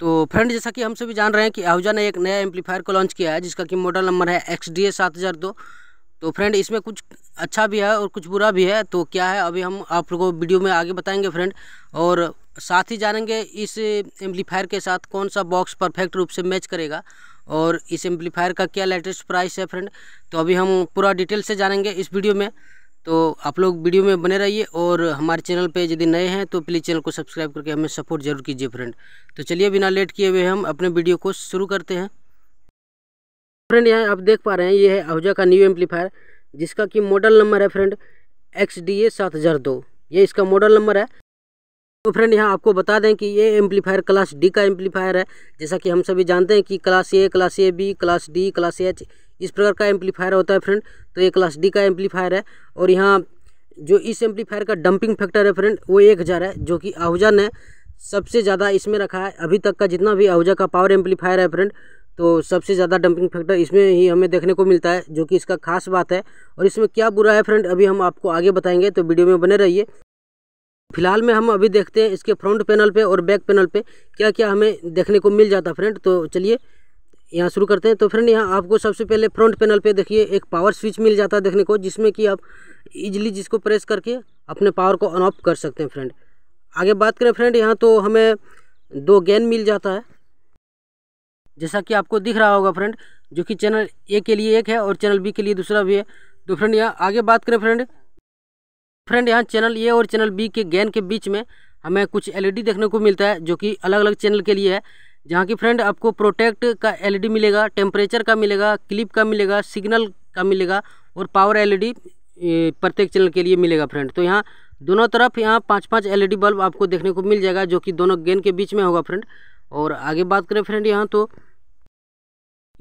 तो फ्रेंड जैसा कि हम सभी जान रहे हैं कि आहूजा ने एक नया एम्पलीफायर को लॉन्च किया है जिसका कि मॉडल नंबर है एक्स डी ए सात हज़ार दो तो फ्रेंड इसमें कुछ अच्छा भी है और कुछ बुरा भी है तो क्या है अभी हम आप लोगों को वीडियो में आगे बताएंगे फ्रेंड और साथ ही जानेंगे इस एम्पलीफायर के साथ कौन सा बॉक्स परफेक्ट रूप से मैच करेगा और इस एम्पलीफायर का क्या लेटेस्ट प्राइस है फ्रेंड तो अभी हम पूरा डिटेल से जानेंगे इस वीडियो में तो आप लोग वीडियो में बने रहिए और हमारे चैनल पे यदि नए हैं तो प्लीज़ चैनल को सब्सक्राइब करके हमें सपोर्ट जरूर कीजिए फ्रेंड तो चलिए बिना लेट किए हुए हम अपने वीडियो को शुरू करते हैं फ्रेंड यहाँ आप देख पा रहे हैं ये है आहूजा का न्यू एम्पलीफायर जिसका कि मॉडल नंबर है फ्रेंड एक्स डी ए सात हज़ार दो ये इसका मॉडल नंबर है तो फ्रेंड यहाँ आपको बता दें कि ये एम्पलीफायर क्लास डी का एम्पलीफायर है जैसा कि हम सभी जानते हैं कि class A class A B class D class H इस प्रकार का एम्पलीफायर होता है फ्रेंड तो ये क्लास डी का एम्पलीफायर है और यहाँ जो इस एम्पलीफायर का डंपिंग फैक्टर है फ्रेंड वो एक हज़ार है जो कि आहूजा ने सबसे ज़्यादा इसमें रखा है अभी तक का जितना भी आहूजा का पावर एम्पलीफायर है फ्रेंड तो सबसे ज़्यादा डंपिंग फैक्टर इसमें ही हमें देखने को मिलता है जो कि इसका खास बात है और इसमें क्या बुरा है फ्रेंड अभी हम आपको आगे बताएंगे तो वीडियो में बने रहिए फिलहाल में हम अभी देखते हैं इसके फ्रंट पैनल पे और बैक पैनल पे क्या क्या हमें देखने को मिल जाता फ्रेंड तो चलिए यहाँ शुरू करते हैं तो फ्रेंड यहाँ आपको सबसे पहले फ्रंट पैनल पे देखिए एक पावर स्विच मिल जाता है देखने को जिसमें कि आप इजीली जिसको प्रेस करके अपने पावर को ऑन ऑफ कर सकते हैं फ्रेंड आगे बात करें फ्रेंड यहाँ तो हमें दो गेंद मिल जाता है जैसा कि आपको दिख रहा होगा फ्रेंड जो कि चैनल ए के लिए एक है और चैनल बी के लिए दूसरा भी है तो फ्रेंड यहाँ आगे बात करें फ्रेंड फ्रेंड यहाँ चैनल ए और चैनल बी के गेंद के बीच में हमें कुछ एलईडी देखने को मिलता है जो कि अलग अलग चैनल के लिए है जहाँ की फ्रेंड आपको प्रोटेक्ट का एलईडी मिलेगा टेम्परेचर का मिलेगा क्लिप का मिलेगा सिग्नल का मिलेगा और पावर एलईडी प्रत्येक चैनल के लिए मिलेगा फ्रेंड तो यहाँ दोनों तरफ यहाँ पाँच पाँच एल बल्ब आपको देखने को मिल जाएगा जो कि दोनों गेंद के बीच में होगा फ्रेंड और आगे बात करें फ्रेंड यहाँ तो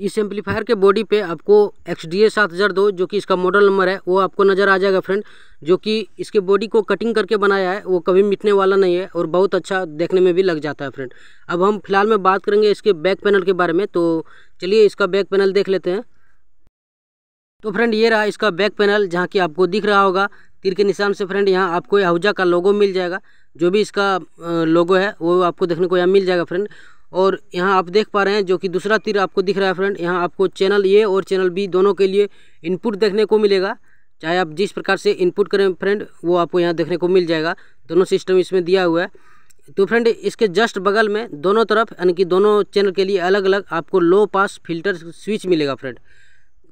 इस एम्पलीफायर के बॉडी पे आपको एक्स डी दो जो कि इसका मॉडल नंबर है वो आपको नज़र आ जाएगा फ्रेंड जो कि इसके बॉडी को कटिंग करके बनाया है वो कभी मिटने वाला नहीं है और बहुत अच्छा देखने में भी लग जाता है फ्रेंड अब हम फिलहाल में बात करेंगे इसके बैक पैनल के बारे में तो चलिए इसका बैक पैनल देख लेते हैं तो फ्रेंड ये रहा इसका बैक पैनल जहाँ की आपको दिख रहा होगा तीर के निशान से फ्रेंड यहाँ आपको यहूजा का लोगो मिल जाएगा जो भी इसका लोगो है वो आपको देखने को यहाँ मिल जाएगा फ्रेंड और यहाँ आप देख पा रहे हैं जो कि दूसरा तीर आपको दिख रहा है फ्रेंड यहाँ आपको चैनल ए और चैनल बी दोनों के लिए इनपुट देखने को मिलेगा चाहे आप जिस प्रकार से इनपुट करें फ्रेंड वो आपको यहाँ देखने को मिल जाएगा दोनों सिस्टम इसमें दिया हुआ है तो फ्रेंड इसके जस्ट बगल में दोनों तरफ यानी कि दोनों चैनल के लिए अलग अलग आपको लो पास फिल्टर स्विच मिलेगा फ्रेंड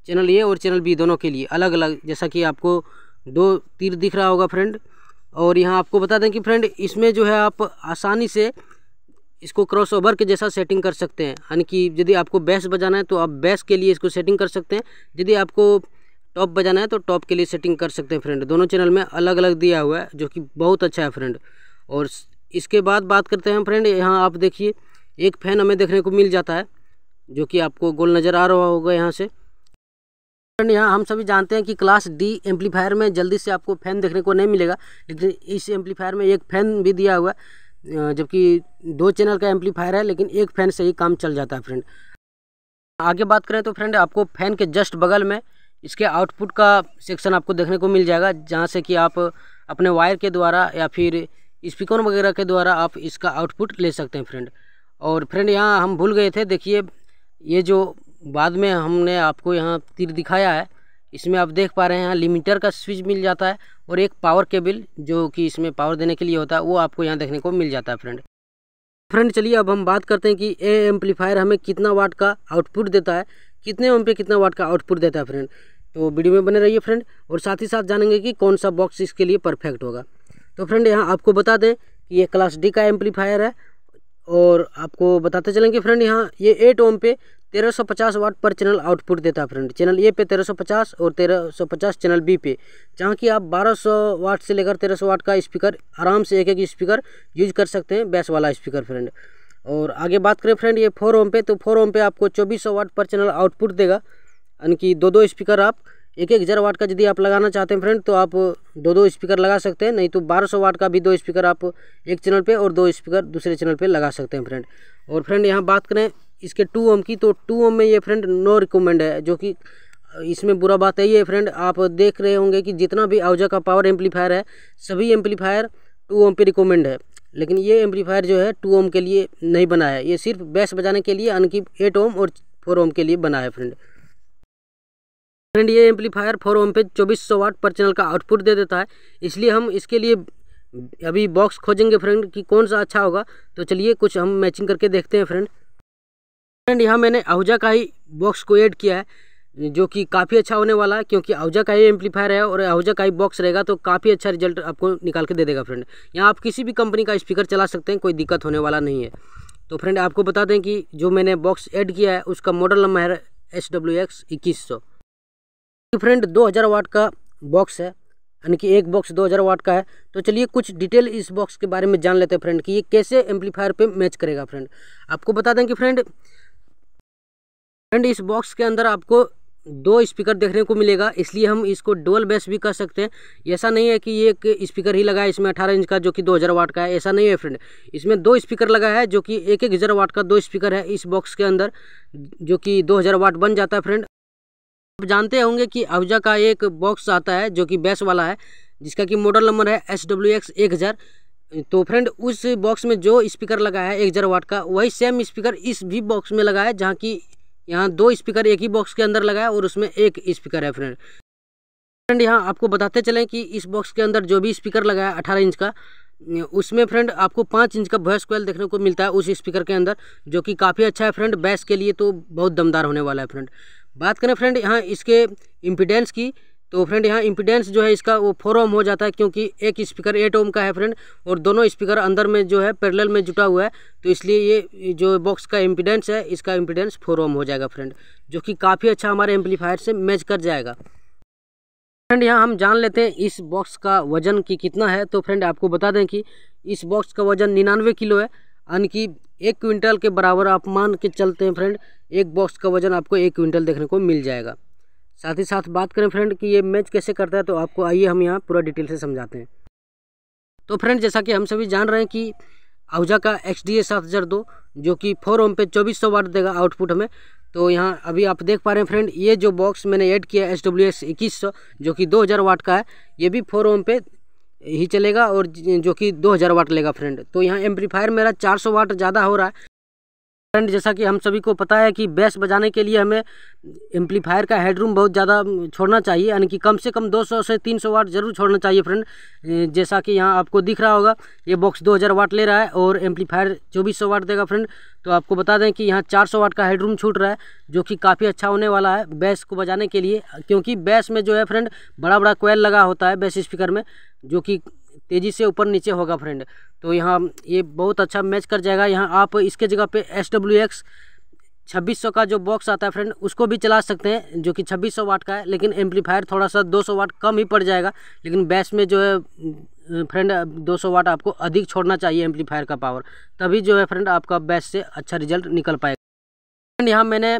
चैनल ए और चैनल बी दोनों के लिए अलग अलग जैसा कि आपको दो तीर दिख रहा होगा फ्रेंड और यहाँ आपको बता दें कि फ्रेंड इसमें जो है आप आसानी से इसको क्रॉस ओवर के जैसा सेटिंग कर सकते हैं यानी कि यदि आपको बेस बजाना है तो आप बेस के लिए इसको सेटिंग कर सकते हैं यदि आपको टॉप बजाना है तो टॉप के लिए सेटिंग कर सकते हैं फ्रेंड दोनों चैनल में अलग अलग दिया हुआ है जो कि बहुत अच्छा है फ्रेंड और इसके बाद बात करते हैं फ्रेंड यहाँ आप देखिए एक फ़ैन हमें देखने को मिल जाता है जो कि आपको गोल नज़र आ रहा होगा यहाँ से फ्रेंड यहाँ हम सभी जानते हैं कि क्लास डी एम्पलीफायर में जल्दी से आपको फ़ैन देखने को नहीं मिलेगा लेकिन इस एम्पलीफायर में एक फ़ैन भी दिया हुआ है जबकि दो चैनल का एम्पलीफायर है लेकिन एक फैन से ही काम चल जाता है फ्रेंड आगे बात करें तो फ्रेंड आपको फैन के जस्ट बगल में इसके आउटपुट का सेक्शन आपको देखने को मिल जाएगा जहाँ से कि आप अपने वायर के द्वारा या फिर स्पीकर वगैरह के द्वारा आप इसका आउटपुट ले सकते हैं फ्रेंड और फ्रेंड यहाँ हम भूल गए थे देखिए ये जो बाद में हमने आपको यहाँ तीर दिखाया है इसमें आप देख पा रहे हैं लिमिटर का स्विच मिल जाता है और एक पावर केबल जो कि इसमें पावर देने के लिए होता है वो आपको यहाँ देखने को मिल जाता है फ्रेंड फ्रेंड चलिए अब हम बात करते हैं कि ए एम्पलीफायर हमें कितना वाट का आउटपुट देता है कितने ओम पे कितना वाट का आउटपुट देता है फ्रेंड तो वीडियो में बने रहिए फ्रेंड और साथ ही साथ जानेंगे कि कौन सा बॉक्स इसके लिए परफेक्ट होगा तो फ्रेंड यहाँ आपको बता दें कि ये क्लास डी का एम्पलीफायर है और आपको बताते चलेंगे फ्रेंड यहाँ ये एट ओम पे 1350 वाट पर चैनल आउटपुट देता है फ्रेंड चैनल ए पे 1350 और 1350 चैनल बी पे जहाँ कि आप 1200 वाट से लेकर 1300 वाट का स्पीकर आराम से एक एक स्पीकर यूज कर सकते हैं बेस वाला स्पीकर फ्रेंड और आगे बात करें फ्रेंड ये फोर ओम पे तो फोर ओम पे आपको 2400 वाट पर चैनल आउटपुट देगा यानी कि दो दो स्पीकर आप एक एक हज़ार वाट का यदि आप लगाना चाहते हैं फ्रेंड तो आप दो दो स्पीकर लगा सकते हैं नहीं तो बारह सौ वाट का भी दो स्पीकर आप एक चैनल पे और दो स्पीकर दूसरे चैनल पे लगा सकते हैं फ्रेंड और फ्रेंड यहाँ बात करें इसके टू ओम की तो टू ओम में ये फ्रेंड नो रिकमेंड है जो कि इसमें बुरा बात है ये फ्रेंड आप देख रहे होंगे कि जितना भी आवजा का पावर एम्पलीफायर है सभी एम्पलीफायर टू ओम पे रिकमेंड है लेकिन ये एम्पलीफायर जो है टू ओम के लिए नहीं बना है ये सिर्फ बेस बजाने के लिए अनकी एट ओम और फोर ओम के लिए बना है फ्रेंड फ्रेंड ये एम्पलीफायर फोर ओम पे चौबीस सौ वाट पर चैनल का आउटपुट दे देता है इसलिए हम इसके लिए अभी बॉक्स खोजेंगे फ्रेंड कि कौन सा अच्छा होगा तो चलिए कुछ हम मैचिंग करके देखते हैं फ्रेंड फ्रेंड यहाँ मैंने आहूजा का ही बॉक्स को ऐड किया है जो कि काफ़ी अच्छा होने वाला है क्योंकि आहूजा का ही एम्पलीफायर है और आहूजा का ही बॉक्स रहेगा तो काफ़ी अच्छा रिजल्ट आपको निकाल के दे देगा फ्रेंड यहाँ आप किसी भी कंपनी का स्पीकर चला सकते हैं कोई दिक्कत होने वाला नहीं है तो फ्रेंड आपको बता दें कि जो मैंने बॉक्स ऐड किया है उसका मॉडल नंबर है एस डब्ल्यू एक्स इक्कीस सौ फ्रेंड तो दो हज़ार वाट का बॉक्स है यानी कि एक बॉक्स दो हजार वाट का है तो चलिए कुछ डिटेल इस बॉक्स के बारे में जान लेते हैं फ्रेंड कि ये कैसे एम्पलीफायर पे मैच करेगा फ्रेंड आपको बता दें कि फ्रेंड एंड इस बॉक्स के अंदर आपको दो स्पीकर देखने को मिलेगा इसलिए हम इसको डोल बेस भी कह सकते हैं ऐसा नहीं है कि ये एक स्पीकर ही लगा है इसमें 18 इंच का जो कि 2000 वाट का है ऐसा नहीं है फ्रेंड इसमें दो स्पीकर लगा है जो कि एक एक हज़ार वाट का दो स्पीकर है इस बॉक्स के अंदर जो कि 2000 वाट बन जाता है फ्रेंड आप जानते होंगे कि आहूजा का एक बॉक्स आता है जो कि बेस वाला है जिसका कि मॉडल नंबर है एस डब्ल्यू एक्स एक हज़ार तो फ्रेंड उस बॉक्स में जो स्पीकर लगा है एक हज़ार वाट का वही सेम स्पीकर इस भी बॉक्स में लगा है जहाँ की यहाँ दो स्पीकर एक ही बॉक्स के अंदर लगा है और उसमें एक स्पीकर है फ्रेंड फ्रेंड यहाँ आपको बताते चलें कि इस बॉक्स के अंदर जो भी स्पीकर लगाया अठारह इंच का उसमें फ्रेंड आपको पाँच इंच का वॉइस क्वाल देखने को मिलता है उस स्पीकर के अंदर जो कि काफ़ी अच्छा है फ्रेंड बैस के लिए तो बहुत दमदार होने वाला है फ्रेंड बात करें फ्रेंड यहाँ इसके इम्पिडेंस की तो फ्रेंड यहाँ इम्पिडेंस जो है इसका वो फोर ओम हो जाता है क्योंकि एक स्पीकर एट ओम का है फ्रेंड और दोनों स्पीकर अंदर में जो है पैरेलल में जुटा हुआ है तो इसलिए ये जो बॉक्स का इम्पिडेंस है इसका इम्पिडेंस फोर ओम हो जाएगा फ्रेंड जो कि काफ़ी अच्छा हमारे एम्पलीफायर से मैच कर जाएगा फ्रेंड यहाँ हम जान लेते हैं इस बॉक्स का वजन कि कितना है तो फ्रेंड आपको बता दें कि इस बॉक्स का वजन निन्यानवे किलो है यानी कि एक क्विंटल के बराबर आप मान के चलते हैं फ्रेंड एक बॉक्स का वजन आपको एक क्विंटल देखने को मिल जाएगा साथ ही साथ बात करें फ्रेंड कि ये मैच कैसे करता है तो आपको आइए हम यहाँ पूरा डिटेल से समझाते हैं तो फ्रेंड जैसा कि हम सभी जान रहे हैं कि आहूजा का एक्स डी ए सात हज़ार दो जो कि फोर ओम पे चौबीस सौ वाट देगा आउटपुट हमें तो यहाँ अभी आप देख पा रहे हैं फ्रेंड ये जो बॉक्स मैंने ऐड किया है एस डब्ल्यू एस इक्कीस सौ जो कि दो हज़ार वाट का है ये भी फोर ओम पे ही चलेगा और जो कि दो हज़ार वाट लेगा फ्रेंड तो यहाँ एम्पलीफायर मेरा चार सौ वाट ज़्यादा हो रहा है फ्रेंड जैसा कि हम सभी को पता है कि बेस बजाने के लिए हमें एम्पलीफायर का हेडरूम बहुत ज़्यादा छोड़ना चाहिए यानी कि कम से कम 200 से 300 वाट जरूर छोड़ना चाहिए फ्रेंड जैसा कि यहाँ आपको दिख रहा होगा ये बॉक्स 2000 वाट ले रहा है और एम्पलीफायर चौबीस वाट देगा फ्रेंड तो आपको बता दें कि यहाँ चार वाट का हेडरूम छूट रहा है जो कि काफ़ी अच्छा होने वाला है बैस को बजाने के लिए क्योंकि बैस में जो है फ्रेंड बड़ा बड़ा कोयल लगा होता है बैस स्पीकर में जो कि तेज़ी से ऊपर नीचे होगा फ्रेंड तो यहाँ ये बहुत अच्छा मैच कर जाएगा यहाँ आप इसके जगह पे एस डब्ल्यू एक्स छब्बीस सौ का जो बॉक्स आता है फ्रेंड उसको भी चला सकते हैं जो कि छब्बीस सौ वाट का है लेकिन एम्पलीफायर थोड़ा सा दो सौ वाट कम ही पड़ जाएगा लेकिन बैस में जो है फ्रेंड दो सौ वाट आपको अधिक छोड़ना चाहिए एम्पलीफायर का पावर तभी जो है फ्रेंड आपका बैस से अच्छा रिजल्ट निकल पाएगा फ्रेंड यहाँ मैंने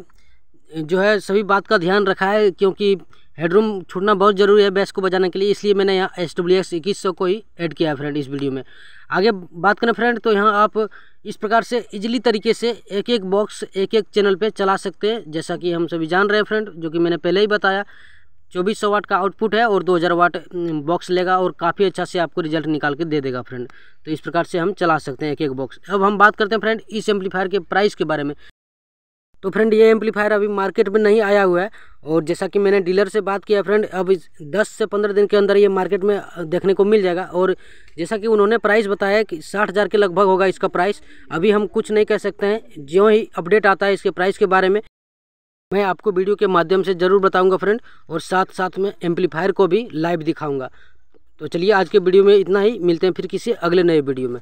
जो है सभी बात का ध्यान रखा है क्योंकि हेडरूम छूटना बहुत ज़रूरी है बेस को बजाने के लिए इसलिए मैंने यहाँ एस डब्ल्यू एक्स इक्कीस सौ को ही ऐड किया है फ्रेंड इस वीडियो में आगे बात करें फ्रेंड तो यहाँ आप इस प्रकार से इजीली तरीके से एक एक बॉक्स एक एक चैनल पे चला सकते हैं जैसा कि हम सभी जान रहे हैं फ्रेंड जो कि मैंने पहले ही बताया चौबीस सौ वाट का आउटपुट है और दो हज़ार वाट बॉक्स लेगा और काफ़ी अच्छा से आपको रिजल्ट निकाल के दे देगा फ्रेंड तो इस प्रकार से हम चला सकते हैं एक एक बॉक्स अब हम बात करते हैं फ्रेंड इस एम्पलीफायर के प्राइस के बारे में तो फ्रेंड ये एम्पलीफायर अभी मार्केट में नहीं आया हुआ है और जैसा कि मैंने डीलर से बात किया फ्रेंड अब दस से पंद्रह दिन के अंदर ये मार्केट में देखने को मिल जाएगा और जैसा कि उन्होंने प्राइस बताया कि साठ हज़ार के लगभग होगा इसका प्राइस अभी हम कुछ नहीं कह सकते हैं ज्यों ही अपडेट आता है इसके प्राइस के बारे में मैं आपको वीडियो के माध्यम से ज़रूर बताऊँगा फ्रेंड और साथ साथ में एम्पलीफायर को भी लाइव दिखाऊँगा तो चलिए आज के वीडियो में इतना ही मिलते हैं फिर किसी अगले नए वीडियो में